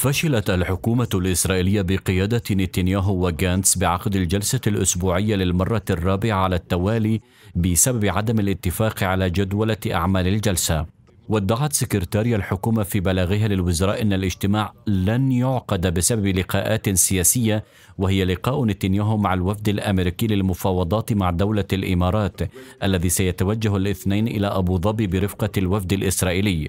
فشلت الحكومة الإسرائيلية بقيادة نتنياهو وغانتس بعقد الجلسة الأسبوعية للمرة الرابعة على التوالي بسبب عدم الاتفاق على جدولة أعمال الجلسة وادعت سكرتاريا الحكومة في بلاغها للوزراء أن الاجتماع لن يعقد بسبب لقاءات سياسية وهي لقاء نتنياهو مع الوفد الأمريكي للمفاوضات مع دولة الإمارات الذي سيتوجه الاثنين إلى أبو ظبي برفقة الوفد الإسرائيلي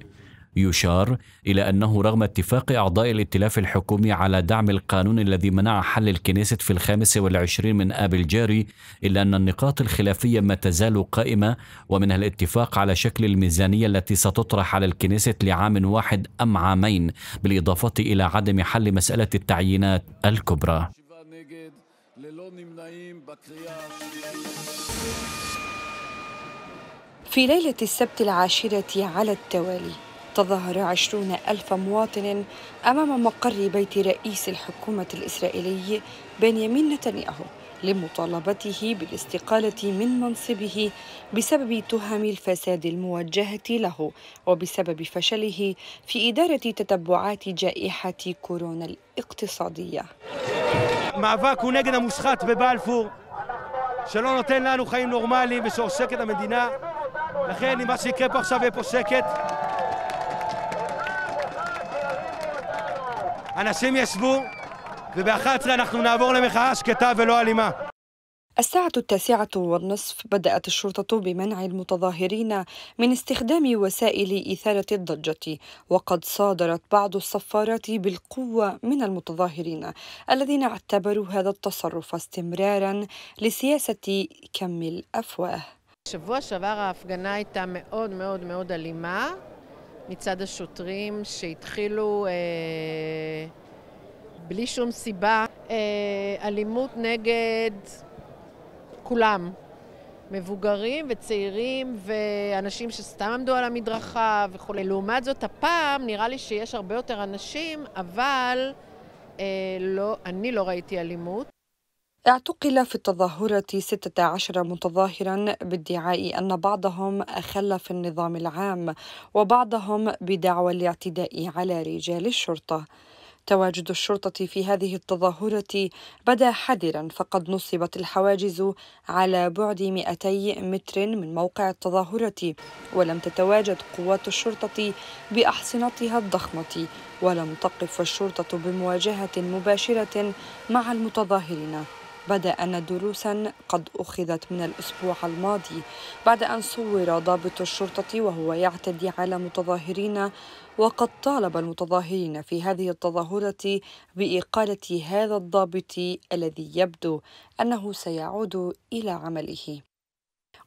يشار إلى أنه رغم اتفاق أعضاء الائتلاف الحكومي على دعم القانون الذي منع حل الكنيسة في الخامس والعشرين من آب الجاري إلا أن النقاط الخلافية ما تزال قائمة ومنها الاتفاق على شكل الميزانية التي ستطرح على الكنيسة لعام واحد أم عامين بالإضافة إلى عدم حل مسألة التعيينات الكبرى في ليلة السبت العاشرة على التوالي تظاهر عشرون ألف مواطن أمام مقر بيت رئيس الحكومة الإسرائيلي بنيامين نتنياهو لمطالبته بالاستقالة من منصبه بسبب تهم الفساد الموجهة له وبسبب فشله في إدارة تتبعات جائحة كورونا الاقتصادية אנשים ישבו, וב-11 אנחנו נעבור למחאה שקטה ולא אלימה. الساعة التاسعة والنصف بدأت الشرطة بمنع المتظاهرين من استخدام وسائل إثارة الضجة، وقد صادرت بعض الصفارات بالقوة من المتظاهرين الذين اعتبروا هذا التصرف استمرارا لسياسة كم الأفواه. השבוע שעבר ההפגנה הייתה מאוד מאוד מאוד אלימה, מצד השוטרים שהתחילו אה, בלי שום סיבה אה, אלימות נגד כולם, מבוגרים וצעירים ואנשים שסתם עמדו על המדרכה וכולי. לעומת זאת, הפעם נראה לי שיש הרבה יותר אנשים, אבל אה, לא, אני לא ראיתי אלימות. اعتقل في التظاهرة 16 متظاهرا بادعاء أن بعضهم أخل في النظام العام وبعضهم بدعوى الاعتداء على رجال الشرطة تواجد الشرطة في هذه التظاهرة بدا حذرا فقد نصبت الحواجز على بعد 200 متر من موقع التظاهرة ولم تتواجد قوات الشرطة بأحصنتها الضخمة ولم تقف الشرطة بمواجهة مباشرة مع المتظاهرين بدا أن دروسا قد أخذت من الأسبوع الماضي بعد أن صور ضابط الشرطة وهو يعتدي على متظاهرين وقد طالب المتظاهرين في هذه التظاهرة بإقالة هذا الضابط الذي يبدو أنه سيعود إلى عمله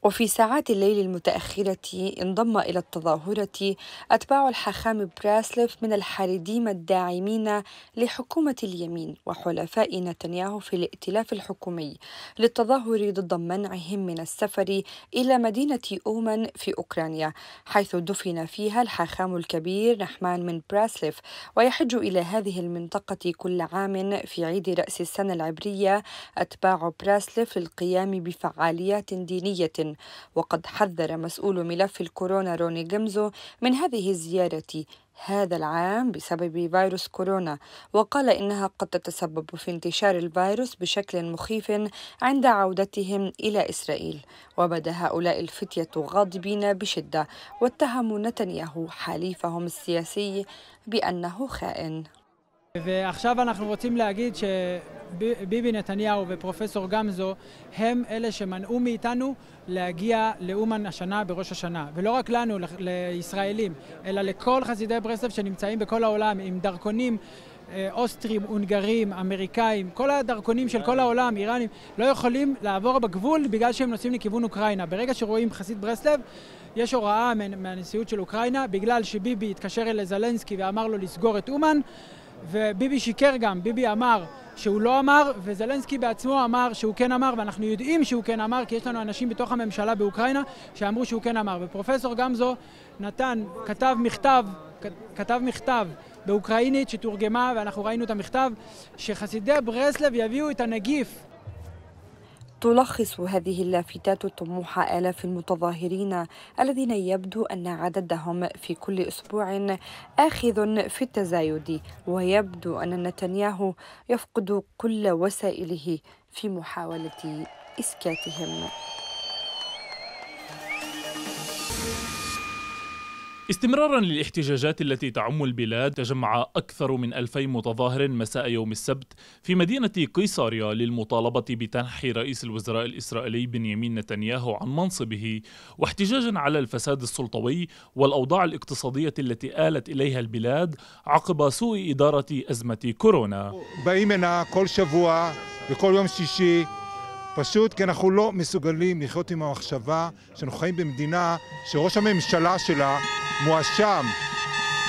وفي ساعات الليل المتأخرة انضم إلى التظاهرة أتباع الحاخام براسليف من الحارديم الداعمين لحكومة اليمين وحلفاء نتنياهو في الائتلاف الحكومي للتظاهر ضد منعهم من السفر إلى مدينة أومن في أوكرانيا حيث دفن فيها الحاخام الكبير نحمان من براسليف ويحج إلى هذه المنطقة كل عام في عيد رأس السنة العبرية أتباع براسليف للقيام بفعاليات دينية وقد حذر مسؤول ملف الكورونا روني جيمزو من هذه الزيارة هذا العام بسبب فيروس كورونا وقال إنها قد تتسبب في انتشار الفيروس بشكل مخيف عند عودتهم إلى إسرائيل وبدا هؤلاء الفتية غاضبين بشدة واتهموا نتنياهو حليفهم السياسي بأنه خائن ועכשיו אנחנו רוצים להגיד שביבי נתניהו ופרופסור גמזו הם אלה שמנעו מאיתנו להגיע לאומן השנה בראש השנה. ולא רק לנו, לישראלים, אלא לכל חסידי ברסלב שנמצאים בכל העולם עם דרכונים אה, אוסטרים, הונגרים, אמריקאים, כל הדרכונים של כל העולם, איראנים, לא יכולים לעבור בגבול בגלל שהם נוסעים לכיוון אוקראינה. ברגע שרואים חסיד ברסלב, יש הוראה מהנשיאות של אוקראינה, בגלל שביבי התקשר אל זלנסקי ואמר לו לסגור את אומן, וביבי שיקר גם, ביבי אמר שהוא לא אמר, וזלנסקי בעצמו אמר שהוא כן אמר, ואנחנו יודעים שהוא כן אמר, כי יש לנו אנשים בתוך הממשלה באוקראינה שאמרו שהוא כן אמר. ופרופסור גמזו נתן, כתב מכתב, כתב מכתב באוקראינית שתורגמה, ואנחנו ראינו את המכתב, שחסידי ברסלב יביאו את הנגיף تلخص هذه اللافتات طموح آلاف المتظاهرين الذين يبدو أن عددهم في كل أسبوع آخذ في التزايد ويبدو أن نتنياهو يفقد كل وسائله في محاولة إسكاتهم استمرارا للاحتجاجات التي تعم البلاد تجمع أكثر من ألفي متظاهر مساء يوم السبت في مدينة قيصاريا للمطالبة بتنحي رئيس الوزراء الإسرائيلي بنيامين نتنياهو عن منصبه واحتجاجا على الفساد السلطوي والأوضاع الاقتصادية التي آلت إليها البلاد عقب سوء إدارة أزمة كورونا באים كل شبوع وكل يوم شيشي פשוט כי אנחנו לא מסוגלים לחיות עם המחשבה שאנחנו חיים במדינה שראש הממשלה שלה מואשם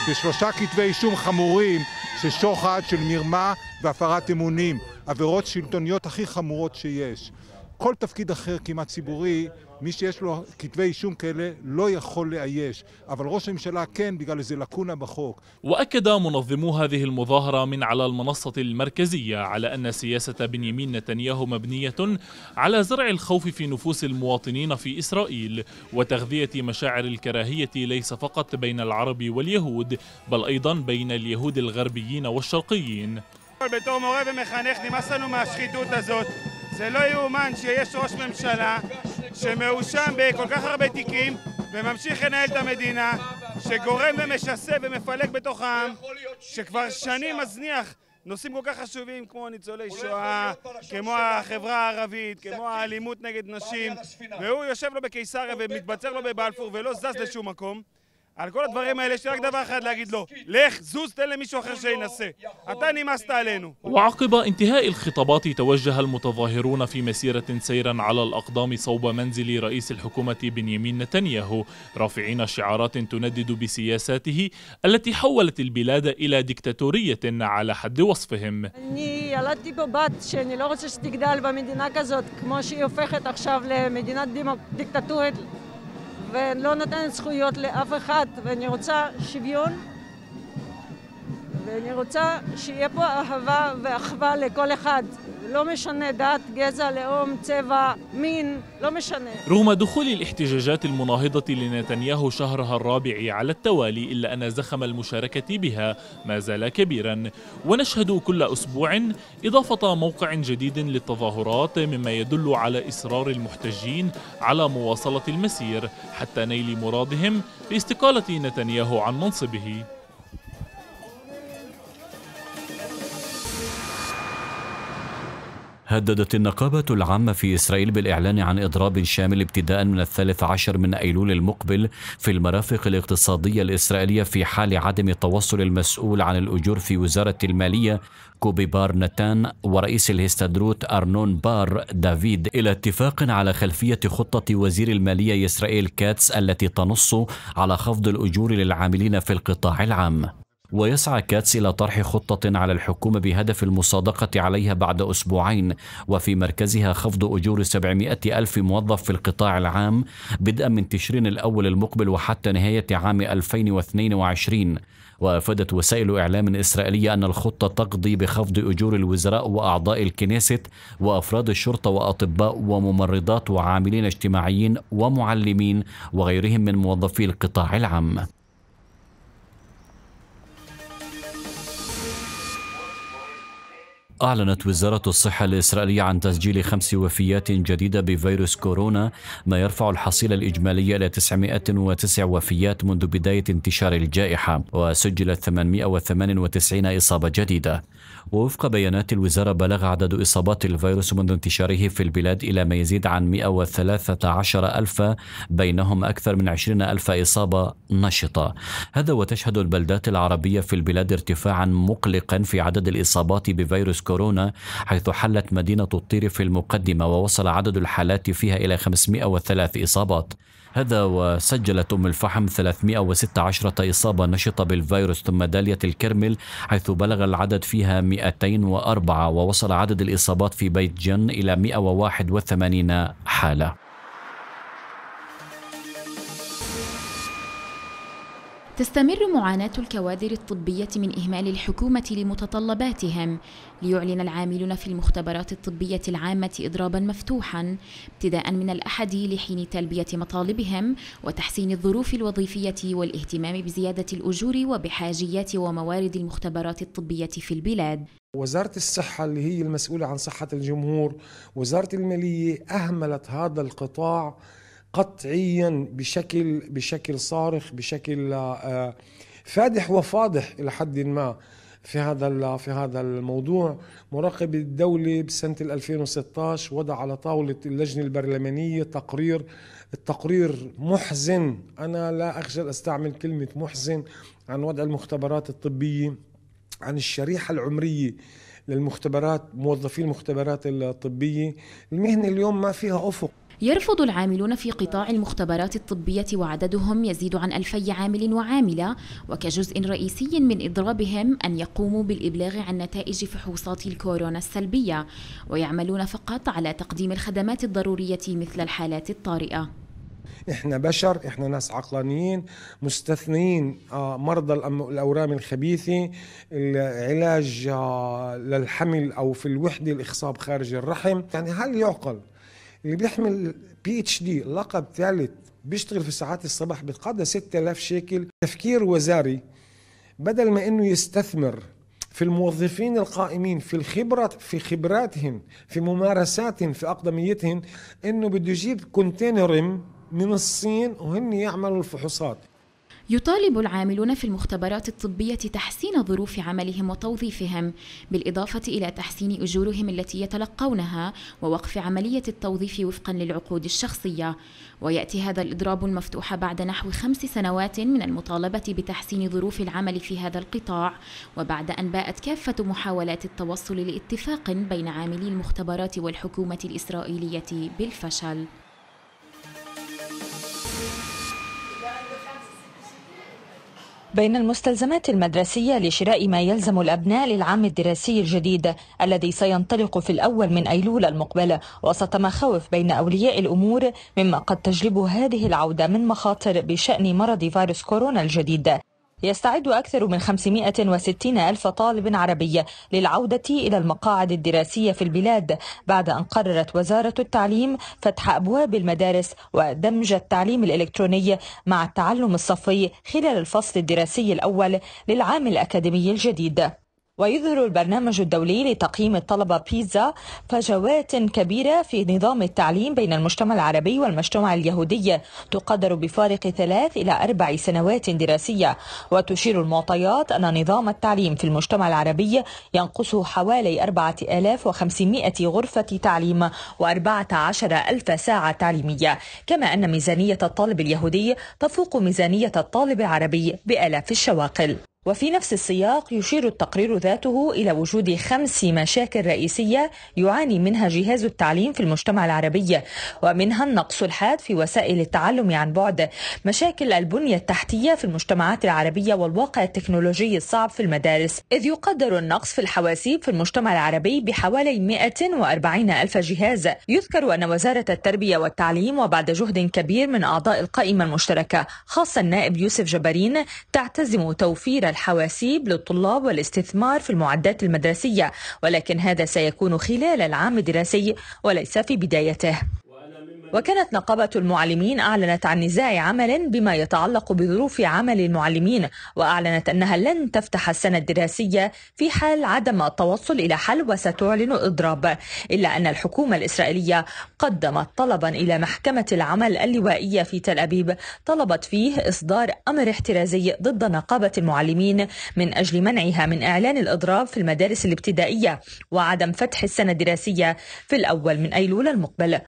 בשלושה כתבי אישום חמורים של שוחד, של מרמה והפרת אמונים. עבירות שלטוניות הכי חמורות שיש. כל תפקיד אחר כמעט ציבורי, מי שיש לו כתבי אישום כאלה לא יכול לאייש, אבל ראש הממשלה כן בגלל איזה לקונה בחוק. وأكد منظمو هذه المظاهرة من على المنصة المركزية على أن سياسة بنيامين نتنياهو مبنية على زرع الخوف في نفوس المواطنين في إسرائيل وتغذية مشاعر الكراهية ليس فقط بين العرب واليهود بل أيضا بين اليهود الغربيين والشرقيين. בתור מורה ומחנך נמאס לנו מהשחיתות הזאת. זה לא יאומן שיש ראש ממשלה שמאושם בכל כך הרבה תיקים וממשיך לנהל את המדינה, שגורם ומשסה ומפלג בתוך העם, לא שכבר שנים מזניח נושאים כל כך חשובים כמו ניצולי שואה, כמו החברה הערבית, כמו האלימות נגד נשים, והוא יושב לו בקיסריה ומתבצר לו לא בבלפור ולא זז לשום מקום. על כל הדברים האלה יש לי רק דבר אחד להגיד לו, לך, זוז, תן למישהו אחר שינסה. אתה נמאסת עלינו. وعقب انتهاء الخطابات توجه المتظاهرون في مسيرة سيرا على الأقدام صوب منزل رئيس الحكومة بنيامين نتنياهو رافعين شعارات تندد بسياساته التي حولت البلاد إلى ديكتاتورية على حد وصفهم אני ילדתי פה בת שאני לא רוצה שתגדל במדינה כזאת כמו שהיא הופכת עכשיו למדינה דיקטטורית ולא נותנת זכויות לאף אחד, ואני רוצה שוויון. ואני רוצה שיהיה פה אהבה ואחווה לכל אחד. לא משנה דת, גזע, לאום, צבע, מין, לא משנה. رغم دخول الاحتجاجات المناهضة لنتنياهو شهرها الرابع على التوالي إلا أن زخم المشاركة بها ما زال كبيرا ونشهد كل أسبوع إضافة موقع جديد للتظاهرات مما يدل على إصرار المحتجين على مواصلة المسير حتى نيل مرادهم باستقالة نتنياهو عن منصبه هددت النقابة العامة في إسرائيل بالإعلان عن إضراب شامل ابتداء من الثالث عشر من أيلول المقبل في المرافق الاقتصادية الإسرائيلية في حال عدم توصل المسؤول عن الأجور في وزارة المالية كوبي بار نتان ورئيس الهستادروت أرنون بار دافيد إلى اتفاق على خلفية خطة وزير المالية إسرائيل كاتس التي تنص على خفض الأجور للعاملين في القطاع العام ويسعى كاتس إلى طرح خطة على الحكومة بهدف المصادقة عليها بعد أسبوعين وفي مركزها خفض أجور 700 ألف موظف في القطاع العام بدءا من تشرين الأول المقبل وحتى نهاية عام 2022 وافادت وسائل اعلام اسرائيليه ان الخطه تقضي بخفض اجور الوزراء واعضاء الكنيست وافراد الشرطه واطباء وممرضات وعاملين اجتماعيين ومعلمين وغيرهم من موظفي القطاع العام أعلنت وزارة الصحة الإسرائيلية عن تسجيل خمس وفيات جديدة بفيروس كورونا ما يرفع الحصيلة الإجمالية إلى 909 وفيات منذ بداية انتشار الجائحة وسجلت 898 إصابة جديدة ووفق بيانات الوزارة بلغ عدد إصابات الفيروس منذ انتشاره في البلاد إلى ما يزيد عن 113 ألف بينهم أكثر من 20 ألف إصابة نشطة هذا وتشهد البلدات العربية في البلاد ارتفاعا مقلقا في عدد الإصابات بفيروس كورونا حيث حلت مدينة الطير في المقدمة ووصل عدد الحالات فيها إلى 503 إصابات هذا وسجلت أم الفحم 316 إصابة نشطة بالفيروس ثم دالية الكرمل حيث بلغ العدد فيها 204 ووصل عدد الإصابات في بيت جن إلى 181 حالة تستمر معاناة الكوادر الطبية من إهمال الحكومة لمتطلباتهم ليعلن العاملون في المختبرات الطبية العامة إضرابا مفتوحا ابتداء من الأحد لحين تلبية مطالبهم وتحسين الظروف الوظيفية والاهتمام بزيادة الأجور وبحاجيات وموارد المختبرات الطبية في البلاد وزارة الصحة اللي هي المسؤولة عن صحة الجمهور وزارة المالية أهملت هذا القطاع قطعيا بشكل بشكل صارخ بشكل آه، فادح وفاضح الى حد ما في هذا في هذا الموضوع مراقب الدولة بسنة 2016 وضع على طاولة اللجنة البرلمانية تقرير التقرير محزن أنا لا أخجل أستعمل كلمة محزن عن وضع المختبرات الطبية عن الشريحة العمرية للمختبرات موظفي المختبرات الطبية المهنة اليوم ما فيها أفق يرفض العاملون في قطاع المختبرات الطبية وعددهم يزيد عن ألفي عامل وعاملة وكجزء رئيسي من إضرابهم أن يقوموا بالإبلاغ عن نتائج فحوصات الكورونا السلبية ويعملون فقط على تقديم الخدمات الضرورية مثل الحالات الطارئة احنا بشر احنا ناس عقلانيين مستثنين آه، مرضى الاورام الخبيثه العلاج آه، للحمل او في الوحده الاخصاب خارج الرحم يعني هل يعقل اللي بيحمل بي اتش دي لقب ثالث بيشتغل في ساعات الصباح بيتقاضى 6000 شيكل تفكير وزاري بدل ما انه يستثمر في الموظفين القائمين في الخبرة في خبراتهم في ممارساتهم في أقدميتهم انه بده يجيب كونتينرهم من الصين وهن يعملوا الفحوصات يطالب العاملون في المختبرات الطبية تحسين ظروف عملهم وتوظيفهم بالإضافة إلى تحسين أجورهم التي يتلقونها ووقف عملية التوظيف وفقا للعقود الشخصية ويأتي هذا الإضراب المفتوح بعد نحو خمس سنوات من المطالبة بتحسين ظروف العمل في هذا القطاع وبعد أن باءت كافة محاولات التوصل لاتفاق بين عاملي المختبرات والحكومة الإسرائيلية بالفشل بين المستلزمات المدرسية لشراء ما يلزم الأبناء للعام الدراسي الجديد الذي سينطلق في الأول من أيلول المقبل وسط مخاوف بين أولياء الأمور مما قد تجلب هذه العودة من مخاطر بشأن مرض فيروس كورونا الجديد يستعد أكثر من 560 ألف طالب عربي للعودة إلى المقاعد الدراسية في البلاد بعد أن قررت وزارة التعليم فتح أبواب المدارس ودمج التعليم الإلكتروني مع التعلم الصفي خلال الفصل الدراسي الأول للعام الأكاديمي الجديد ويظهر البرنامج الدولي لتقييم الطلبة بيتزا فجوات كبيرة في نظام التعليم بين المجتمع العربي والمجتمع اليهودي تقدر بفارق ثلاث إلى أربع سنوات دراسية وتشير المعطيات أن نظام التعليم في المجتمع العربي ينقصه حوالي 4500 غرفة تعليم و14000 ساعة تعليمية كما أن ميزانية الطالب اليهودي تفوق ميزانية الطالب العربي بآلاف الشواقل وفي نفس السياق يشير التقرير ذاته إلى وجود خمس مشاكل رئيسية يعاني منها جهاز التعليم في المجتمع العربي ومنها النقص الحاد في وسائل التعلم عن بعد مشاكل البنية التحتية في المجتمعات العربية والواقع التكنولوجي الصعب في المدارس إذ يقدر النقص في الحواسيب في المجتمع العربي بحوالي 140 ألف جهاز يذكر أن وزارة التربية والتعليم وبعد جهد كبير من أعضاء القائمة المشتركة خاصة النائب يوسف جبرين تعتزم توفير الحواسيب للطلاب والاستثمار في المعدات المدرسية ولكن هذا سيكون خلال العام الدراسي وليس في بدايته وكانت نقابة المعلمين أعلنت عن نزاع عمل بما يتعلق بظروف عمل المعلمين وأعلنت أنها لن تفتح السنة الدراسية في حال عدم التوصل إلى حل وستعلن إضراب إلا أن الحكومة الإسرائيلية قدمت طلبا إلى محكمة العمل اللوائية في تل أبيب طلبت فيه إصدار أمر احترازي ضد نقابة المعلمين من أجل منعها من إعلان الإضراب في المدارس الابتدائية وعدم فتح السنة الدراسية في الأول من أيلول المقبل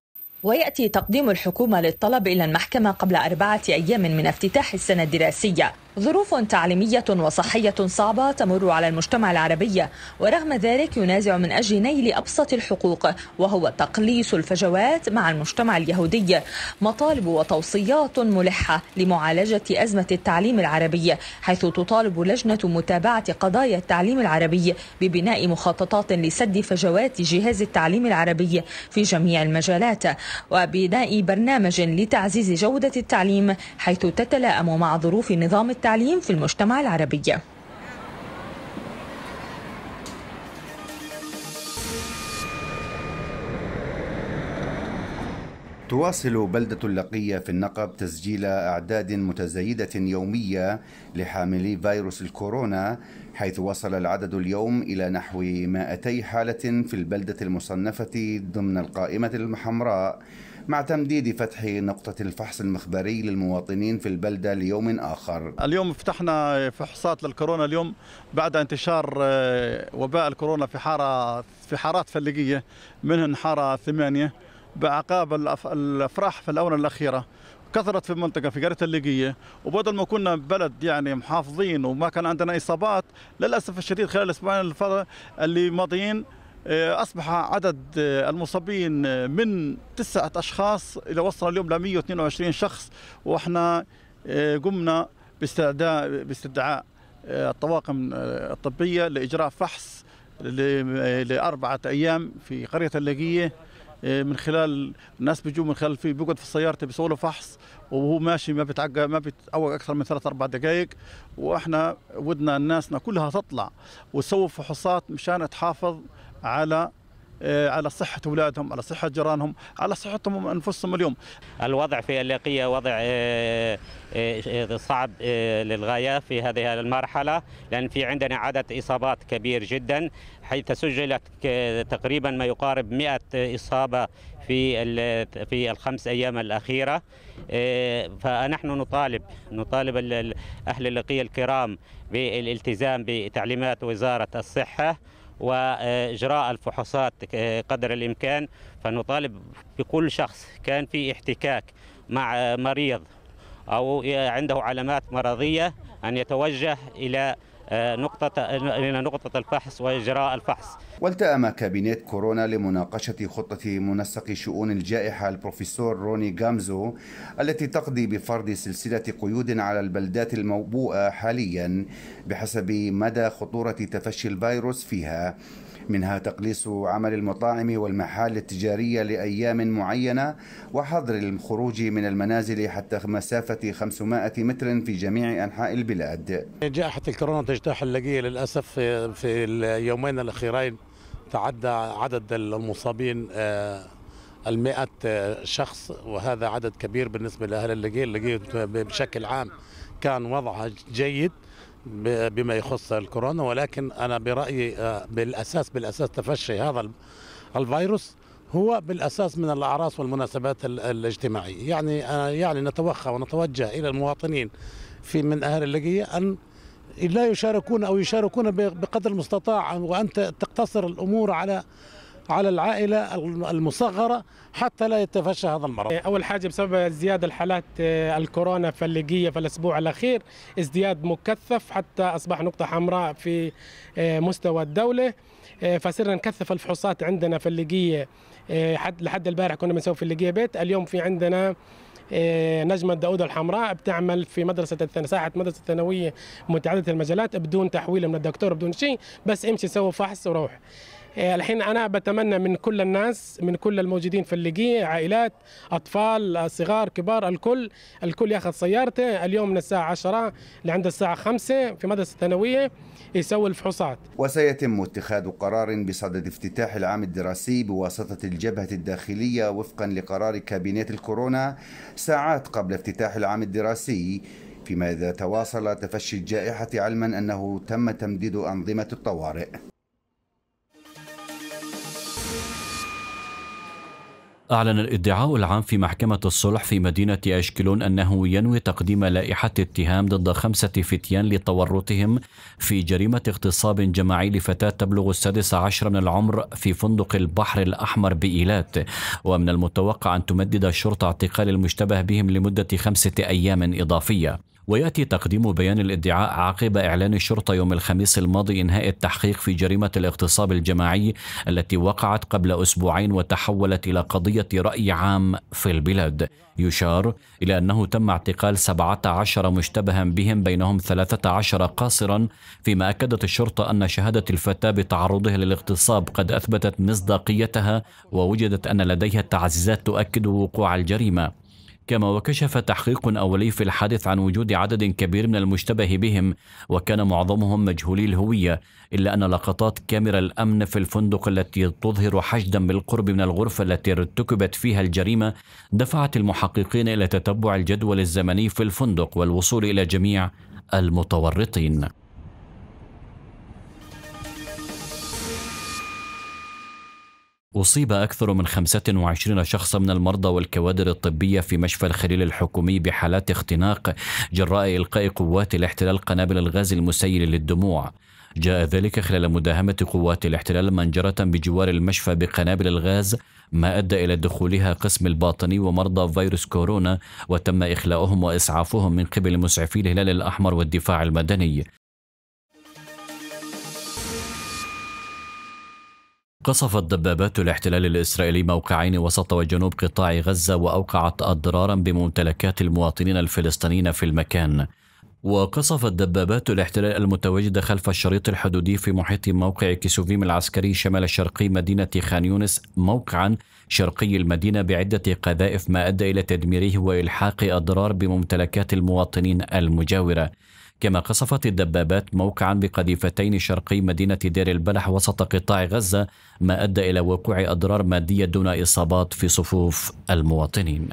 ويأتي تقديم الحكومة للطلب إلى المحكمة قبل أربعة أيام من افتتاح السنة الدراسية ظروف تعليمية وصحية صعبة تمر على المجتمع العربي ورغم ذلك ينازع من أجل نيل أبسط الحقوق وهو تقليص الفجوات مع المجتمع اليهودي مطالب وتوصيات ملحة لمعالجة أزمة التعليم العربي حيث تطالب لجنة متابعة قضايا التعليم العربي ببناء مخططات لسد فجوات جهاز التعليم العربي في جميع المجالات وبناء برنامج لتعزيز جودة التعليم حيث تتلائم مع ظروف نظام التعليم التعليم في المجتمع العربي تواصل بلدة اللقية في النقب تسجيل أعداد متزايدة يومية لحاملي فيروس الكورونا حيث وصل العدد اليوم إلى نحو 200 حالة في البلدة المصنفة ضمن القائمة الحمراء مع تمديد فتح نقطة الفحص المخبري للمواطنين في البلدة ليوم آخر اليوم فتحنا فحوصات للكورونا اليوم بعد انتشار آه، وباء الكورونا في حارة في حارات فلقية منهن حارة ثمانية بعقاب الافراح في الاونه الاخيره كثرت في المنطقة في قرية الليقية وبدل ما كنا بلد يعني محافظين وما كان عندنا إصابات للأسف الشديد خلال الأسبوعين اللي ماضيين آه، أصبح عدد آه، المصابين آه، من تسعة أشخاص إلى وصل اليوم ل 122 شخص وإحنا قمنا باستدعاء الطواقم الطبية لإجراء فحص لأربعة أيام في قرية اللاقية من خلال الناس بيجوا من خلال في بيقعد في سيارته بيسووا فحص وهو ماشي ما بيتعقى ما بيتعوق اكثر من ثلاث اربع دقائق واحنا ودنا الناسنا كلها تطلع وتسوي فحوصات مشان تحافظ على آه، على صحة أولادهم على صحة جيرانهم على صحتهم أنفسهم اليوم الوضع في الليقية وضع آه، آه، صعب للغاية في هذه المرحلة لأن في عندنا عدد إصابات كبير جدا حيث سجلت تقريبا ما يقارب 100 إصابة في في الخمس أيام الأخيرة فنحن نطالب نطالب أهل اللقية الكرام بالالتزام بتعليمات وزارة الصحة واجراء الفحوصات آه، قدر الامكان فنطالب بكل شخص كان في احتكاك مع مريض او عنده علامات مرضيه ان يتوجه الى آه، نقطة إلى نقطة الفحص وإجراء الفحص والتأم كابينيت كورونا لمناقشة خطة منسق شؤون الجائحة البروفيسور روني جامزو التي تقضي بفرض سلسلة قيود على البلدات الموبوءة حاليا بحسب مدى خطورة تفشي الفيروس فيها منها تقليص عمل المطاعم والمحال التجارية لأيام معينة وحظر الخروج من المنازل حتى مسافة 500 متر في جميع أنحاء البلاد جائحة الكورونا تجتاح اللقية للأسف في اليومين الأخيرين تعدى عدد المصابين آه، المئة شخص وهذا عدد كبير بالنسبة لأهل اللقية اللقية بشكل عام كان وضعها جيد بما يخص الكورونا ولكن انا برايي آه، بالاساس بالاساس تفشي هذا الفيروس هو بالاساس من الاعراس والمناسبات الاجتماعيه يعني آه، يعني نتوخى ونتوجه الى المواطنين في من اهل اللقيه ان لا يشاركون او يشاركون بقدر المستطاع وان تقتصر الامور على على العائلة المصغرة حتى لا يتفشى هذا المرض إيه، أول حاجة بسبب ازدياد الحالات إيه، الكورونا فلقية في الأسبوع الأخير ازدياد مكثف حتى أصبح نقطة حمراء في إيه، مستوى الدولة فصرنا نكثف الفحوصات عندنا في لحد البارح كنا بنسوي في اللقية بيت اليوم في عندنا نجمة داود الحمراء بتعمل في مدرسة الثانوية ساحة مدرسة الثانوية متعددة المجالات بدون تحويل من الدكتور بدون شيء بس امشي سوي فحص وروح إيه، الحين انا بتمنى من كل الناس من كل الموجودين في الليجية عائلات اطفال صغار كبار الكل الكل ياخذ سيارته اليوم من الساعه 10 لعند الساعه 5 في مدرسه ثانويه يسوي الفحوصات وسيتم اتخاذ قرار بصدد افتتاح العام الدراسي بواسطه الجبهه الداخليه وفقا لقرار كابينيه الكورونا ساعات قبل افتتاح العام الدراسي فيما إذا تواصل تفشي الجائحة علما أنه تم تمديد أنظمة الطوارئ أعلن الادعاء العام في محكمة الصلح في مدينة أشكلون أنه ينوي تقديم لائحة اتهام ضد خمسة فتيان لتورطهم في جريمة اغتصاب جماعي لفتاة تبلغ السادس عشر من العمر في فندق البحر الأحمر بإيلات ومن المتوقع أن تمدد الشرطة اعتقال المشتبه بهم لمدة خمسة أيام إضافية وياتي تقديم بيان الادعاء عقب اعلان الشرطه يوم الخميس الماضي انهاء التحقيق في جريمه الاغتصاب الجماعي التي وقعت قبل اسبوعين وتحولت الى قضيه راي عام في البلاد. يشار الى انه تم اعتقال 17 مشتبها بهم بينهم 13 قاصرا فيما اكدت الشرطه ان شهاده الفتاه بتعرضه للاغتصاب قد اثبتت مصداقيتها ووجدت ان لديها تعزيزات تؤكد وقوع الجريمه. كما وكشف تحقيق أولي في الحادث عن وجود عدد كبير من المشتبه بهم وكان معظمهم مجهولي الهوية إلا أن لقطات كاميرا الأمن في الفندق التي تظهر حشدا بالقرب من الغرفة التي ارتكبت فيها الجريمة دفعت المحققين إلى تتبع الجدول الزمني في الفندق والوصول إلى جميع المتورطين أصيب أكثر من 25 شخصا من المرضى والكوادر الطبية في مشفى الخليل الحكومي بحالات اختناق جراء إلقاء قوات الاحتلال قنابل الغاز المسيل للدموع جاء ذلك خلال مداهمة قوات الاحتلال منجرة بجوار المشفى بقنابل الغاز ما أدى إلى دخولها قسم الباطني ومرضى فيروس كورونا وتم إخلاؤهم وإسعافهم من قبل مسعفي الهلال الأحمر والدفاع المدني قصفت دبابات الاحتلال الإسرائيلي موقعين وسط وجنوب قطاع غزة وأوقعت أضرارا بممتلكات المواطنين الفلسطينيين في المكان وقصفت دبابات الاحتلال المتواجدة خلف الشريط الحدودي في محيط موقع كيسوفيم العسكري شمال شرقي مدينة خان يونس موقعا شرقي المدينة بعدة قذائف ما أدى إلى تدميره وإلحاق أضرار بممتلكات المواطنين المجاورة كما قصفت الدبابات موقعا بقذيفتين شرقي مدينة دير البلح وسط قطاع غزة ما أدى إلى وقوع أضرار مادية دون إصابات في صفوف المواطنين